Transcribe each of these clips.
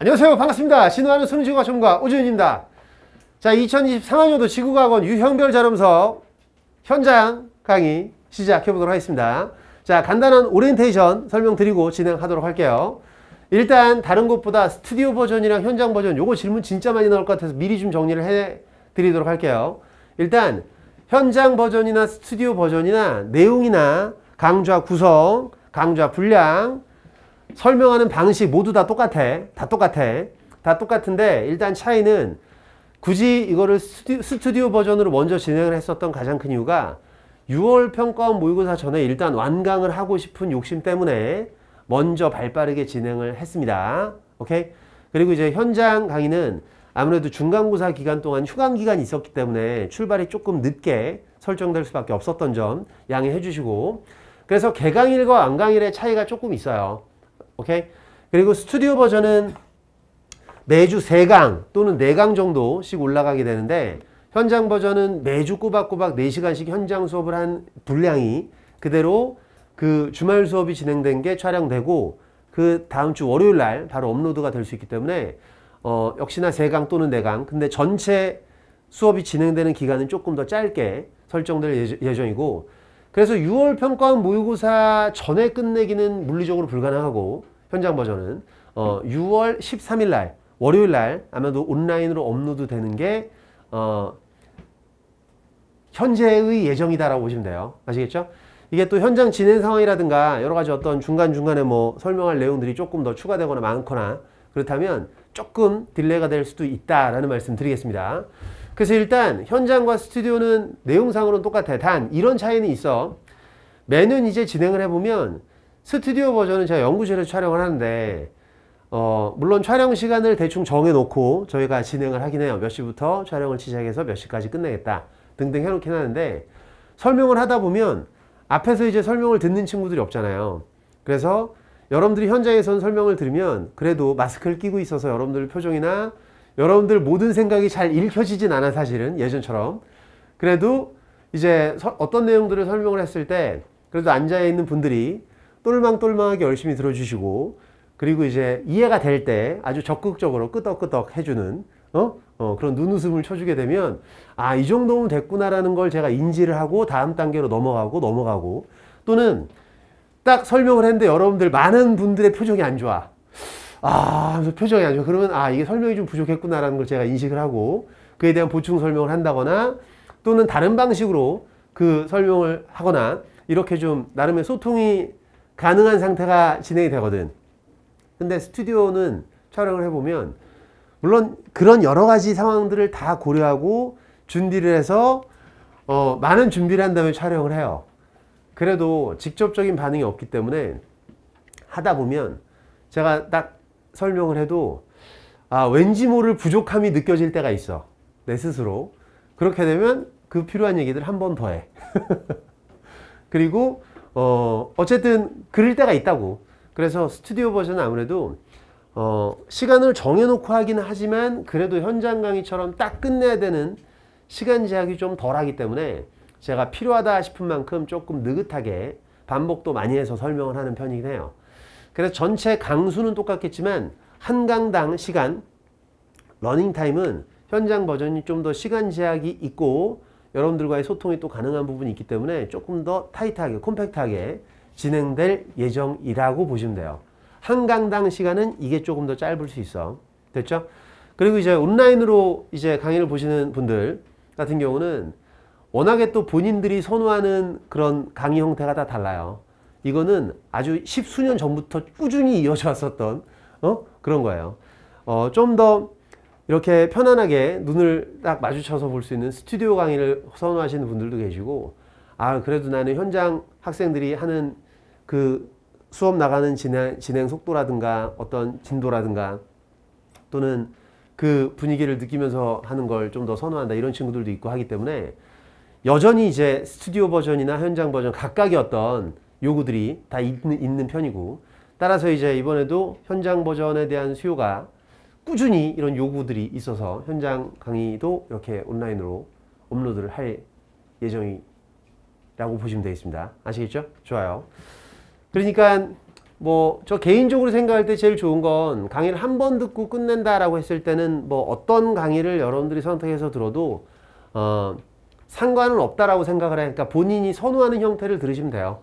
안녕하세요. 반갑습니다. 신호하는 손능지구과 전문가 오지입니다 자, 2023학년도 지구과학원 유형별 자료서 현장 강의 시작해보도록 하겠습니다. 자, 간단한 오리엔테이션 설명드리고 진행하도록 할게요. 일단 다른 것보다 스튜디오 버전이랑 현장 버전 요거 질문 진짜 많이 나올 것 같아서 미리 좀 정리를 해드리도록 할게요. 일단 현장 버전이나 스튜디오 버전이나 내용이나 강좌 구성, 강좌 분량, 설명하는 방식 모두 다 똑같아. 다 똑같아. 다 똑같은데 일단 차이는 굳이 이거를 스튜, 스튜디오 버전으로 먼저 진행을 했었던 가장 큰 이유가 6월 평가원 모의고사 전에 일단 완강을 하고 싶은 욕심 때문에 먼저 발빠르게 진행을 했습니다. 오케이? 그리고 이제 현장 강의는 아무래도 중간고사 기간 동안 휴강 기간이 있었기 때문에 출발이 조금 늦게 설정될 수밖에 없었던 점 양해해 주시고 그래서 개강일과 완강일의 차이가 조금 있어요. 오케이? 그리고 스튜디오 버전은 매주 3강 또는 4강 정도씩 올라가게 되는데 현장 버전은 매주 꼬박꼬박 4시간씩 현장 수업을 한 분량이 그대로 그 주말 수업이 진행된 게 촬영되고 그 다음 주 월요일 날 바로 업로드가 될 수 있기 때문에 어, 역시나 3강 또는 4강 근데 전체 수업이 진행되는 기간은 조금 더 짧게 설정될 예정이고 그래서 6월 평가원 모의고사 전에 끝내기는 물리적으로 불가능하고 현장 버전은 어, 6월 13일 날 월요일 날 아마도 온라인으로 업로드 되는 게 어, 현재의 예정이다라고 보시면 돼요. 아시겠죠? 이게 또 현장 진행 상황이라든가 여러 가지 어떤 중간중간에 뭐 설명할 내용들이 조금 더 추가되거나 많거나 그렇다면 조금 딜레이가 될 수도 있다라는 말씀 드리겠습니다. 그래서 일단 현장과 스튜디오는 내용상으로는 똑같아요. 단 이런 차이는 있어. 매년 이제 진행을 해보면 스튜디오 버전은 제가 연구실에서 촬영을 하는데 어, 물론 촬영 시간을 대충 정해놓고 저희가 진행을 하긴 해요. 몇 시부터 촬영을 시작해서 몇 시까지 끝내겠다 등등 해놓긴 하는데 설명을 하다 보면 앞에서 이제 설명을 듣는 친구들이 없잖아요. 그래서 여러분들이 현장에선 설명을 들으면 그래도 마스크를 끼고 있어서 여러분들 표정이나 여러분들 모든 생각이 잘 읽혀지진 않아 사실은 예전처럼 그래도 이제 서, 어떤 내용들을 설명을 했을 때 그래도 앉아있는 분들이 똘망똘망하게 열심히 들어주시고 그리고 이제 이해가 될 때 아주 적극적으로 끄덕끄덕 해주는 어? 어, 그런 눈웃음을 쳐주게 되면 아 이 정도면 됐구나라는 걸 제가 인지를 하고 다음 단계로 넘어가고 넘어가고 또는 딱 설명을 했는데 여러분들 많은 분들의 표정이 안 좋아 아 하면서 표정이 아니아 그러면 아 이게 설명이 좀 부족했구나라는 걸 제가 인식을 하고 그에 대한 보충 설명을 한다거나 또는 다른 방식으로 그 설명을 하거나 이렇게 좀 나름의 소통이 가능한 상태가 진행이 되거든 근데 스튜디오는 촬영을 해보면 물론 그런 여러 가지 상황들을 다 고려하고 준비를 해서 어, 많은 준비를 한 다음에 촬영을 해요 그래도 직접적인 반응이 없기 때문에 하다 보면 제가 딱 설명을 해도 아 왠지 모를 부족함이 느껴질 때가 있어 내 스스로 그렇게 되면 그 필요한 얘기들 한 번 더 해 그리고 어 어쨌든 그릴 때가 있다고 그래서 스튜디오 버전은 아무래도 어 시간을 정해놓고 하긴 하지만 그래도 현장 강의처럼 딱 끝내야 되는 시간 제약이 좀 덜하기 때문에 제가 필요하다 싶은 만큼 조금 느긋하게 반복도 많이 해서 설명을 하는 편이긴 해요 그래서 전체 강수는 똑같겠지만 한 강당 시간 러닝 타임은 현장 버전이 좀 더 시간 제약이 있고 여러분들과의 소통이 또 가능한 부분이 있기 때문에 조금 더 타이트하게 콤팩트하게 진행될 예정이라고 보시면 돼요. 한 강당 시간은 이게 조금 더 짧을 수 있어. 됐죠? 그리고 이제 온라인으로 이제 강의를 보시는 분들 같은 경우는 워낙에 또 본인들이 선호하는 그런 강의 형태가 다 달라요. 이거는 아주 십수년 전부터 꾸준히 이어져 왔었던 어? 그런 거예요. 어, 좀 더 이렇게 편안하게 눈을 딱 마주쳐서 볼 수 있는 스튜디오 강의를 선호하시는 분들도 계시고 아 그래도 나는 현장 학생들이 하는 그 수업 나가는 진행, 진행 속도라든가 어떤 진도라든가 또는 그 분위기를 느끼면서 하는 걸 좀 더 선호한다 이런 친구들도 있고 하기 때문에 여전히 이제 스튜디오 버전이나 현장 버전 각각의 어떤 요구들이 다 있는, 있는 편이고 따라서 이제 이번에도 현장 버전에 대한 수요가 꾸준히 이런 요구들이 있어서 현장 강의도 이렇게 온라인으로 업로드를 할 예정이라고 보시면 되겠습니다. 아시겠죠? 좋아요. 그러니까 뭐 저 개인적으로 생각할 때 제일 좋은 건 강의를 한 번 듣고 끝낸다라고 했을 때는 뭐 어떤 강의를 여러분들이 선택해서 들어도 어 상관은 없다라고 생각을 하니까 그러니까 본인이 선호하는 형태를 들으시면 돼요.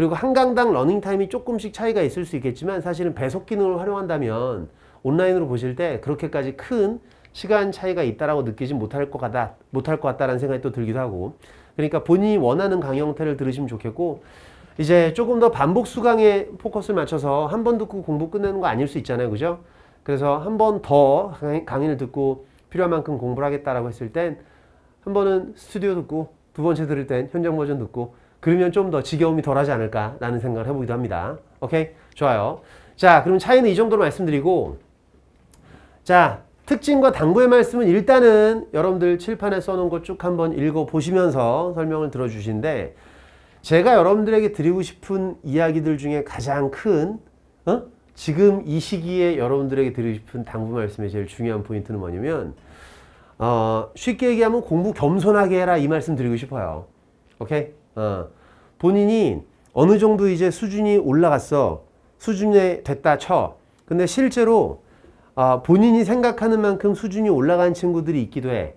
그리고 한 강당 러닝타임이 조금씩 차이가 있을 수 있겠지만 사실은 배속 기능을 활용한다면 온라인으로 보실 때 그렇게까지 큰 시간 차이가 있다라고 느끼지 못할 것 같다, 못할 것 같다라는 생각이 또 들기도 하고. 그러니까 본인이 원하는 강의 형태를 들으시면 좋겠고, 이제 조금 더 반복 수강에 포커스를 맞춰서 한 번 듣고 공부 끝내는 거 아닐 수 있잖아요. 그죠? 그래서 한 번 더 강의를 듣고 필요한 만큼 공부를 하겠다라고 했을 땐 한 번은 스튜디오 듣고, 두 번째 들을 땐 현장 버전 듣고, 그러면 좀 더 지겨움이 덜하지 않을까라는 생각을 해보기도 합니다. 오케이? 좋아요. 자, 그럼 차이는 이 정도로 말씀드리고 자, 특징과 당부의 말씀은 일단은 여러분들 칠판에 써놓은 거 쭉 한번 읽어보시면서 설명을 들어주신데 제가 여러분들에게 드리고 싶은 이야기들 중에 가장 큰 어? 지금 이 시기에 여러분들에게 드리고 싶은 당부 말씀의 제일 중요한 포인트는 뭐냐면 어, 쉽게 얘기하면 공부 겸손하게 해라 이 말씀 드리고 싶어요. 오케이? 어, 본인이 어느 정도 이제 수준이 올라갔어. 수준에 됐다 쳐. 근데 실제로 아, 본인이 생각하는 만큼 수준이 올라간 친구들이 있기도 해.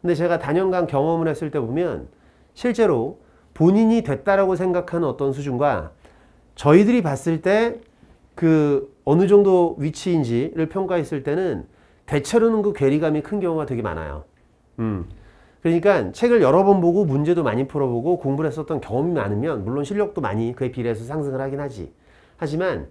근데 제가 단연간 경험을 했을 때 보면 실제로 본인이 됐다라고 생각하는 어떤 수준과 저희들이 봤을 때 그 어느 정도 위치인지를 평가했을 때는 대체로는 그 괴리감이 큰 경우가 되게 많아요. 음. 그러니까 책을 여러 번 보고 문제도 많이 풀어보고 공부를 했었던 경험이 많으면 물론 실력도 많이 그에 비례해서 상승을 하긴 하지. 하지만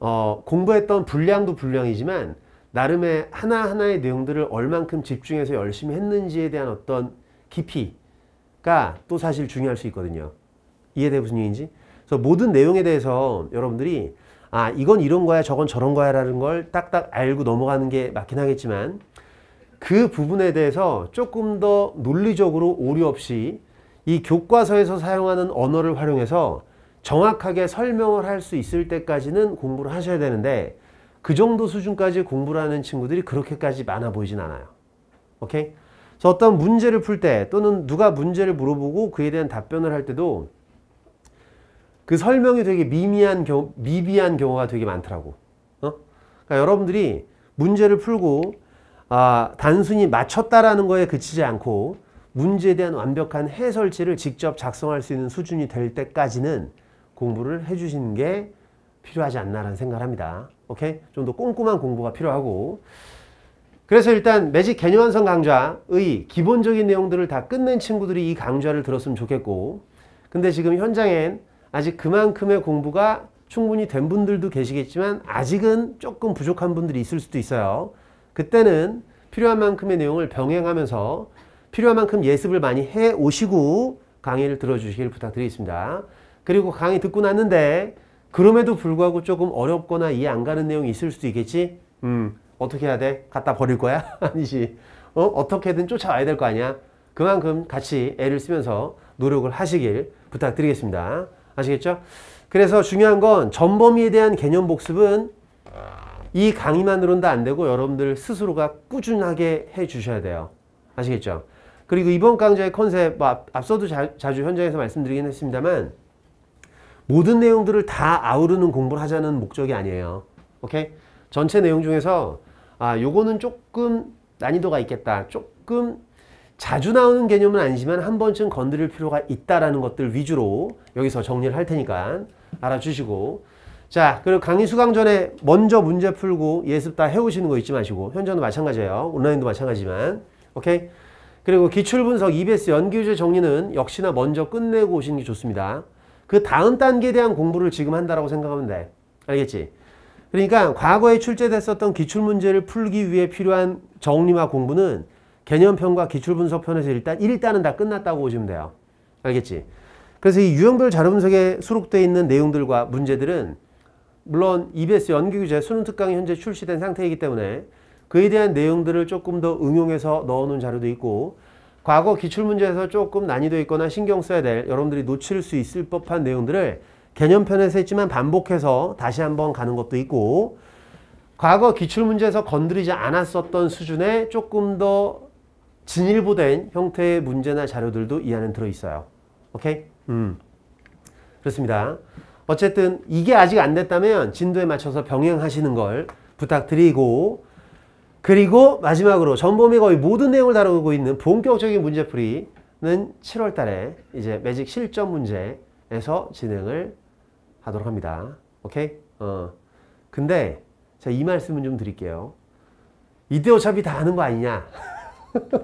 어, 공부했던 분량도 분량이지만 나름의 하나하나의 내용들을 얼만큼 집중해서 열심히 했는지에 대한 어떤 깊이가 또 사실 중요할 수 있거든요. 이해돼 무슨 얘기인지? 그래서 모든 내용에 대해서 여러분들이 아 이건 이런 거야 저건 저런 거야 라는 걸 딱딱 알고 넘어가는 게 맞긴 하겠지만 그 부분에 대해서 조금 더 논리적으로 오류 없이 이 교과서에서 사용하는 언어를 활용해서 정확하게 설명을 할 수 있을 때까지는 공부를 하셔야 되는데 그 정도 수준까지 공부를 하는 친구들이 그렇게까지 많아 보이진 않아요. 오케이? 그래서 어떤 문제를 풀 때 또는 누가 문제를 물어보고 그에 대한 답변을 할 때도 그 설명이 되게 미미한 경우, 미비한 경우가 되게 많더라고. 어? 그러니까 여러분들이 문제를 풀고 아, 단순히 맞췄다라는 거에 그치지 않고 문제에 대한 완벽한 해설지를 직접 작성할 수 있는 수준이 될 때까지는 공부를 해주시는 게 필요하지 않나라는 생각을 합니다. 오케이? 좀 더 꼼꼼한 공부가 필요하고 그래서 일단 매직 개념 완성 강좌의 기본적인 내용들을 다 끝낸 친구들이 이 강좌를 들었으면 좋겠고 근데 지금 현장엔 아직 그만큼의 공부가 충분히 된 분들도 계시겠지만 아직은 조금 부족한 분들이 있을 수도 있어요. 그때는 필요한 만큼의 내용을 병행하면서 필요한 만큼 예습을 많이 해 오시고 강의를 들어주시길 부탁드리겠습니다. 그리고 강의 듣고 났는데 그럼에도 불구하고 조금 어렵거나 이해 안 가는 내용이 있을 수도 있겠지? 음, 어떻게 해야 돼? 갖다 버릴 거야? 아니지. 어? 어떻게든 쫓아와야 될 거 아니야? 그만큼 같이 애를 쓰면서 노력을 하시길 부탁드리겠습니다. 아시겠죠? 그래서 중요한 건 전범위에 대한 개념 복습은 이 강의만으로는 다 안되고 여러분들 스스로가 꾸준하게 해주셔야 돼요. 아시겠죠? 그리고 이번 강좌의 컨셉, 뭐 앞서도 자, 자주 현장에서 말씀드리긴 했습니다만 모든 내용들을 다 아우르는 공부를 하자는 목적이 아니에요. 오케이? 전체 내용 중에서 아 요거는 조금 난이도가 있겠다. 조금 자주 나오는 개념은 아니지만 한 번쯤 건드릴 필요가 있다라는 것들 위주로 여기서 정리를 할 테니까 알아주시고 자, 그리고 강의 수강 전에 먼저 문제 풀고 예습 다 해오시는 거 잊지 마시고 현재도 마찬가지예요. 온라인도 마찬가지만. 오케이? 그리고 기출분석 EBS 연기유제 정리는 역시나 먼저 끝내고 오시는 게 좋습니다. 그 다음 단계에 대한 공부를 지금 한다라고 생각하면 돼. 알겠지? 그러니까 과거에 출제됐었던 기출문제를 풀기 위해 필요한 정리와 공부는 개념편과 기출분석편에서 일단 일단은 다 끝났다고 보시면 돼요. 알겠지? 그래서 이 유형별 자료분석에 수록되어 있는 내용들과 문제들은 물론 EBS 연기규제 수능특강이 현재 출시된 상태이기 때문에 그에 대한 내용들을 조금 더 응용해서 넣어놓은 자료도 있고 과거 기출문제에서 조금 난이도 있거나 신경 써야 될 여러분들이 놓칠 수 있을 법한 내용들을 개념편에서 했지만 반복해서 다시 한번 가는 것도 있고 과거 기출문제에서 건드리지 않았었던 수준의 조금 더 진일보된 형태의 문제나 자료들도 이 안에 들어있어요. 오케이? 음. 그렇습니다. 어쨌든 이게 아직 안 됐다면 진도에 맞춰서 병행하시는 걸 부탁드리고 그리고 마지막으로 전범위 거의 모든 내용을 다루고 있는 본격적인 문제풀이는 7월 달에 이제 매직 실전 문제에서 진행을 하도록 합니다. 오케이? 어. 근데 제가 이 말씀은 좀 드릴게요. 이때 어차피 다 아는 거 아니냐?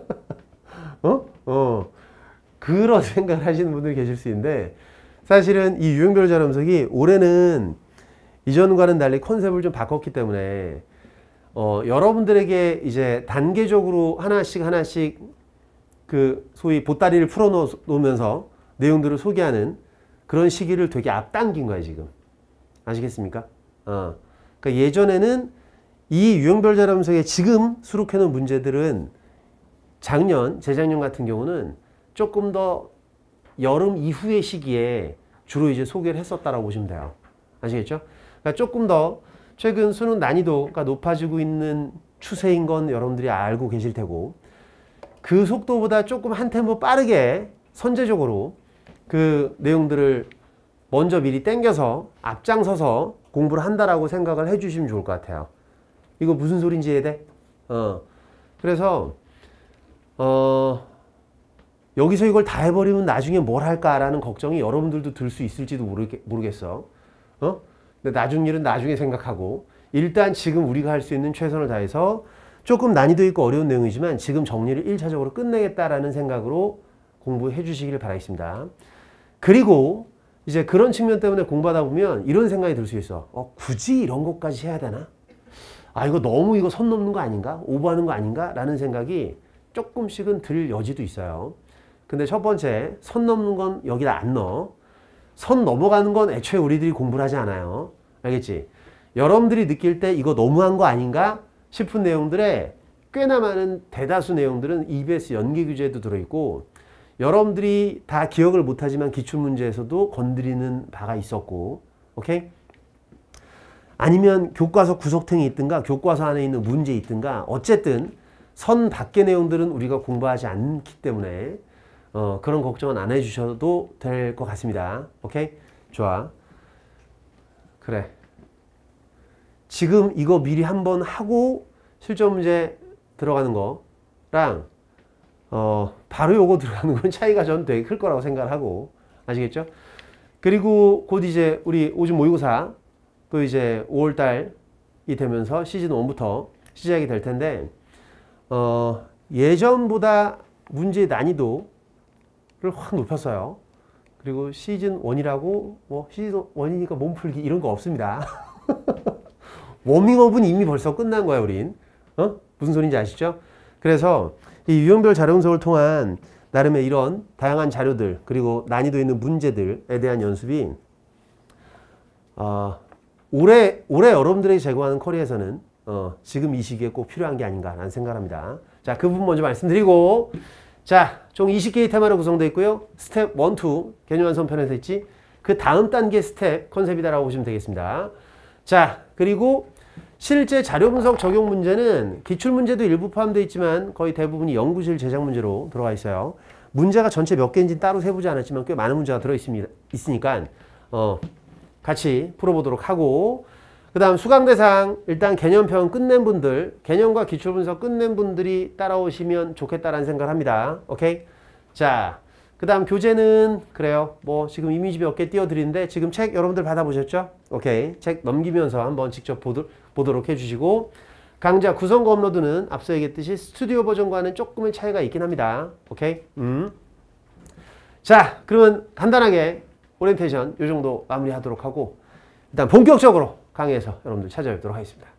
어? 어. 그런 생각을 하시는 분들이 계실 수 있는데 사실은 이 유형별 자람석이 료 올해는 이전과는 달리 컨셉을 좀 바꿨기 때문에 어, 여러분들에게 이제 단계적으로 하나씩 하나씩 그 소위 보따리를 풀어놓으면서 내용들을 소개하는 그런 시기를 되게 앞당긴 거예요 지금 아시겠습니까? 어. 그러니까 예전에는 이 유형별 자람석에 료 지금 수록해놓은 문제들은 작년, 재작년 같은 경우는 조금 더 여름 이후의 시기에 주로 이제 소개를 했었다라고 보시면 돼요. 아시겠죠? 그러니까 조금 더 최근 수능 난이도가 높아지고 있는 추세인 건 여러분들이 알고 계실 테고 그 속도보다 조금 한 템포 빠르게 선제적으로 그 내용들을 먼저 미리 땡겨서 앞장서서 공부를 한다라고 생각을 해주시면 좋을 것 같아요. 이거 무슨 소린지 이해 어. 그래서 어 여기서 이걸 다 해버리면 나중에 뭘 할까라는 걱정이 여러분들도 들 수 있을지도 모르겠, 어 어? 근데 나중 일은 나중에 생각하고 일단 지금 우리가 할 수 있는 최선을 다해서 조금 난이도 있고 어려운 내용이지만 지금 정리를 1차적으로 끝내겠다라는 생각으로 공부해 주시길 바라겠습니다. 그리고 이제 그런 측면 때문에 공부하다 보면 이런 생각이 들 수 있어. 어, 굳이 이런 것까지 해야 되나? 아, 이거 너무 이거 선 넘는 거 아닌가? 오버하는 거 아닌가? 라는 생각이 조금씩은 들 여지도 있어요. 근데 첫 번째, 선 넘는 건 여기다 안 넣어. 선 넘어가는 건 애초에 우리들이 공부를 하지 않아요. 알겠지? 여러분들이 느낄 때 이거 너무한 거 아닌가 싶은 내용들에 꽤나 많은 대다수 내용들은 EBS 연계 규제에도 들어있고 여러분들이 다 기억을 못하지만 기출문제에서도 건드리는 바가 있었고 오케이? 아니면 교과서 구석탱이 있든가 교과서 안에 있는 문제 있든가 어쨌든 선 밖의 내용들은 우리가 공부하지 않기 때문에 어, 그런 걱정은 안 해주셔도 될 것 같습니다. 오케이? 좋아. 그래. 지금 이거 미리 한번 하고 실전 문제 들어가는 거랑 어, 바로 요거 들어가는 건 차이가 전 되게 클 거라고 생각하고 아시겠죠? 그리고 곧 이제 우리 오줌 모의고사 또 이제 5월달이 되면서 시즌 1부터 시작이 될 텐데 어, 예전보다 문제 난이도 확 높였어요. 그리고 시즌 1이라고 뭐 시즌 1이니까 몸풀기 이런 거 없습니다. 워밍업은 이미 벌써 끝난 거야 우린. 어? 무슨 소리인지 아시죠? 그래서 이 유형별 자료 분석을 통한 나름의 이런 다양한 자료들 그리고 난이도 있는 문제들에 대한 연습이 어, 올해 올해 여러분들이 제공하는 커리에서는 어, 지금 이 시기에 꼭 필요한 게 아닌가라는 생각합니다. 자, 그 부분 먼저 말씀드리고 자, 총 20개의 테마로 구성되어 있고요. 스텝 1, 2 개념 완성편에서 했지. 그 다음 단계 스텝 컨셉이다라고 보시면 되겠습니다. 자, 그리고 실제 자료 분석 적용 문제는 기출 문제도 일부 포함되어 있지만 거의 대부분이 연구실 제작 문제로 들어가 있어요. 문제가 전체 몇 개인지 따로 세보지 않았지만 꽤 많은 문제가 들어 있습니다. 있으니까 어, 같이 풀어보도록 하고 그 다음 수강대상 일단 개념평 끝낸 분들 개념과 기출분석 끝낸 분들이 따라오시면 좋겠다라는 생각을 합니다. 오케이? 자, 그 다음 교재는 그래요. 뭐 지금 이미지 몇 개 띄워드리는데 지금 책 여러분들 받아보셨죠? 오케이. 책 넘기면서 한번 직접 보도, 보도록 해주시고 강좌 구성과 업로드는 앞서 얘기했듯이 스튜디오 버전과는 조금의 차이가 있긴 합니다. 오케이. 음. 자 그러면 간단하게 오리엔테이션 요 정도 마무리하도록 하고 일단 본격적으로 강의에서 여러분들 찾아뵙도록 하겠습니다.